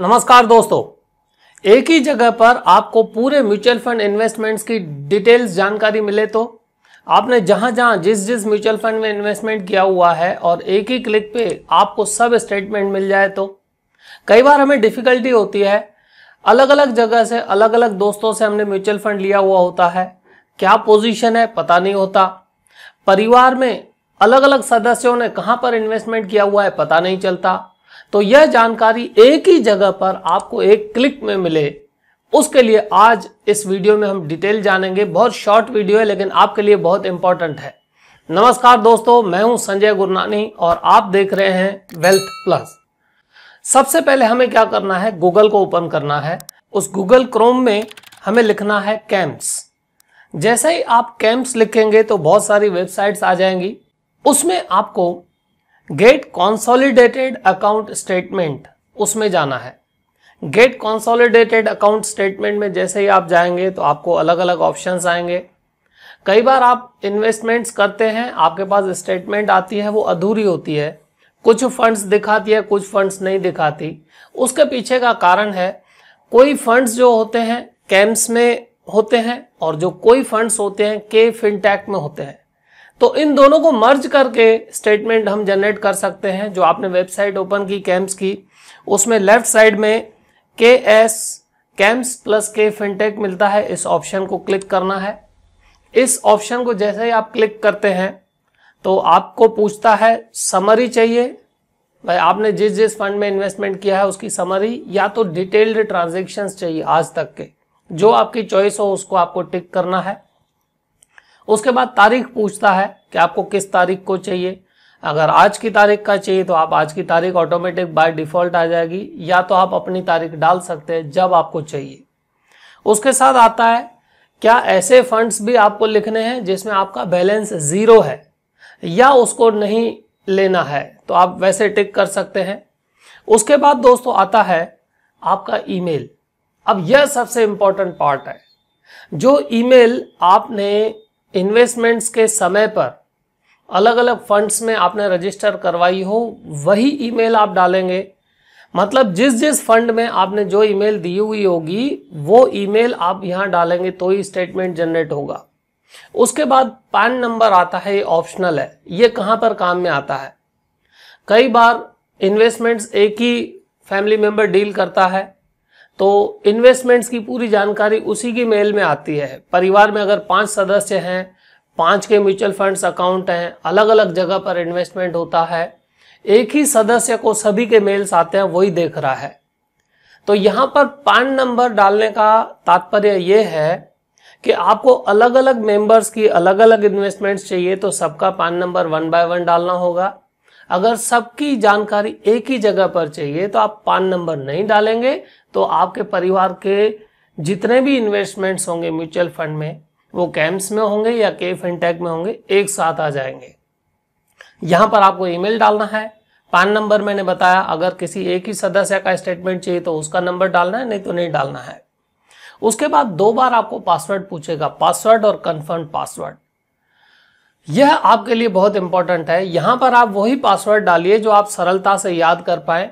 नमस्कार दोस्तों एक ही जगह पर आपको पूरे म्यूचुअल फंड इन्वेस्टमेंट्स की डिटेल्स जानकारी मिले तो आपने जहां जहां जिस जिस म्यूचुअल फंड में इन्वेस्टमेंट किया हुआ है और एक ही क्लिक पे आपको सब स्टेटमेंट मिल जाए तो कई बार हमें डिफिकल्टी होती है अलग अलग जगह से अलग अलग दोस्तों से हमने म्यूचुअल फंड लिया हुआ होता है क्या पोजिशन है पता नहीं होता परिवार में अलग अलग सदस्यों ने कहाँ पर इन्वेस्टमेंट किया हुआ है पता नहीं चलता तो यह जानकारी एक ही जगह पर आपको एक क्लिक में मिले उसके लिए आज इस वीडियो में हम डिटेल जानेंगे बहुत शॉर्ट वीडियो है लेकिन आपके लिए बहुत इंपॉर्टेंट है नमस्कार दोस्तों मैं हूं संजय गुरनानी और आप देख रहे हैं वेल्थ प्लस सबसे पहले हमें क्या करना है गूगल को ओपन करना है उस गूगल क्रोम में हमें लिखना है कैंप्स जैसे ही आप कैंप्स लिखेंगे तो बहुत सारी वेबसाइट्स आ जाएंगी उसमें आपको गेट कॉन्सोलिडेटेड अकाउंट स्टेटमेंट उसमें जाना है गेट कॉन्सोलिडेटेड अकाउंट स्टेटमेंट में जैसे ही आप जाएंगे तो आपको अलग अलग ऑप्शंस आएंगे कई बार आप इन्वेस्टमेंट्स करते हैं आपके पास स्टेटमेंट आती है वो अधूरी होती है कुछ फंड्स दिखाती है कुछ फंड्स नहीं दिखाती उसके पीछे का कारण है कोई फंड्स जो होते हैं कैम्प्स में होते हैं और जो कोई फंड्स होते हैं के फिनटेक में होते हैं तो इन दोनों को मर्ज करके स्टेटमेंट हम जनरेट कर सकते हैं जो आपने वेबसाइट ओपन की कैम्स की उसमें लेफ्ट साइड में के एस कैम्स प्लस के फिनटेक मिलता है इस ऑप्शन को क्लिक करना है इस ऑप्शन को जैसे ही आप क्लिक करते हैं तो आपको पूछता है समरी चाहिए भाई आपने जिस जिस फंड में इन्वेस्टमेंट किया है उसकी समरी या तो डिटेल्ड ट्रांजेक्शन चाहिए आज तक के जो आपकी चॉइस हो उसको आपको टिक करना है उसके बाद तारीख पूछता है कि आपको किस तारीख को चाहिए अगर आज की तारीख का चाहिए तो आप आज की तारीख ऑटोमेटिक बाय डिफ़ॉल्ट आ जाएगी या तो आप अपनी तारीख डाल सकते हैं जब आपको चाहिए उसके साथ आता है क्या ऐसे फंड्स भी आपको लिखने हैं जिसमें आपका बैलेंस ज़ीरो है या उसको नहीं लेना है तो आप वैसे टिक कर सकते हैं उसके बाद दोस्तों आता है आपका ईमेल अब यह सबसे इंपॉर्टेंट पार्ट है जो ईमेल आपने इन्वेस्टमेंट्स के समय पर अलग अलग फंड्स में आपने रजिस्टर करवाई हो वही ईमेल आप डालेंगे मतलब जिस जिस फंड में आपने जो ईमेल दी हुई होगी वो ईमेल आप यहां डालेंगे तो ही स्टेटमेंट जनरेट होगा उसके बाद पैन नंबर आता है ये ऑप्शनल है ये कहां पर काम में आता है कई बार इन्वेस्टमेंट्स एक ही फैमिली मेंबर डील करता है तो इन्वेस्टमेंट्स की पूरी जानकारी उसी की मेल में आती है परिवार में अगर पांच सदस्य हैं पांच के म्यूचुअल फंड्स अकाउंट हैं अलग अलग जगह पर इन्वेस्टमेंट होता है एक ही सदस्य को सभी के मेल्स आते हैं वही देख रहा है तो यहां पर पान नंबर डालने का तात्पर्य यह है कि आपको अलग अलग मेंबर्स की अलग अलग इन्वेस्टमेंट्स चाहिए तो सबका पान नंबर वन बाय वन डालना होगा अगर सबकी जानकारी एक ही जगह पर चाहिए तो आप पान नंबर नहीं डालेंगे तो आपके परिवार के जितने भी इन्वेस्टमेंट्स होंगे म्यूचुअल फंड में वो कैंप्स में होंगे या के फिनटेक में होंगे एक साथ आ जाएंगे यहां पर आपको ईमेल डालना है पान नंबर मैंने बताया अगर किसी एक ही सदस्य का स्टेटमेंट चाहिए तो उसका नंबर डालना है नहीं तो नहीं डालना है उसके बाद दो बार आपको पासवर्ड पूछेगा पासवर्ड और कन्फर्म पासवर्ड यह आपके लिए बहुत इंपॉर्टेंट है यहां पर आप वही पासवर्ड डालिए जो आप सरलता से याद कर पाए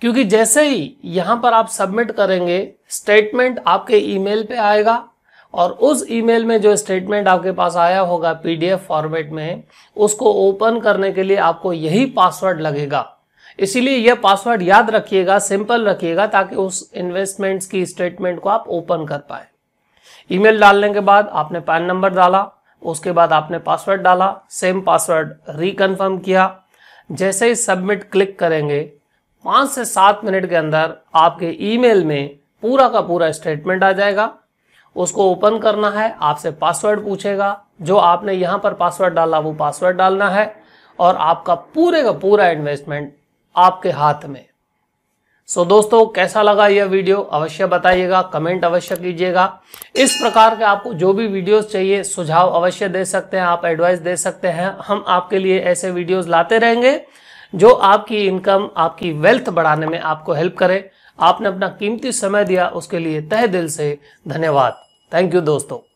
क्योंकि जैसे ही यहां पर आप सबमिट करेंगे स्टेटमेंट आपके ईमेल पे आएगा और उस ईमेल में जो स्टेटमेंट आपके पास आया होगा पीडीएफ फॉर्मेट में उसको ओपन करने के लिए आपको यही पासवर्ड लगेगा इसीलिए यह पासवर्ड याद रखिएगा सिंपल रखिएगा ताकि उस इन्वेस्टमेंट्स की स्टेटमेंट को आप ओपन कर पाए ईमेल डालने के बाद आपने पैन नंबर डाला उसके बाद आपने पासवर्ड डाला सेम पासवर्ड रिकन्फर्म किया जैसे ही सबमिट क्लिक करेंगे पाँच से सात मिनट के अंदर आपके ईमेल में पूरा का पूरा स्टेटमेंट आ जाएगा उसको ओपन करना है आपसे पासवर्ड पूछेगा जो आपने यहाँ पर पासवर्ड डाला वो पासवर्ड डालना है और आपका पूरे का पूरा इन्वेस्टमेंट आपके हाथ में सो so, दोस्तों कैसा लगा यह वीडियो अवश्य बताइएगा कमेंट अवश्य कीजिएगा इस प्रकार के आपको जो भी वीडियोस चाहिए सुझाव अवश्य दे सकते हैं आप एडवाइस दे सकते हैं हम आपके लिए ऐसे वीडियोस लाते रहेंगे जो आपकी इनकम आपकी वेल्थ बढ़ाने में आपको हेल्प करे आपने अपना कीमती समय दिया उसके लिए तह दिल से धन्यवाद थैंक यू दोस्तों